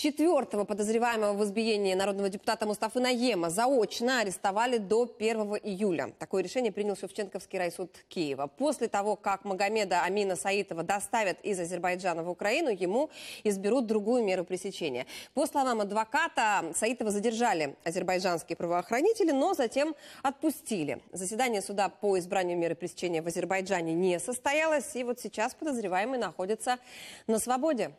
Четвертого подозреваемого в избиении народного депутата Мустафы Наема заочно арестовали до 1 июля. Такое решение принял Шевченковский райсуд Киева. После того, как Магомеда Амина Саитова доставят из Азербайджана в Украину, ему изберут другую меру пресечения. По словам адвоката, Саитова задержали азербайджанские правоохранители, но затем отпустили. Заседание суда по избранию меры пресечения в Азербайджане не состоялось, и вот сейчас подозреваемый находится на свободе.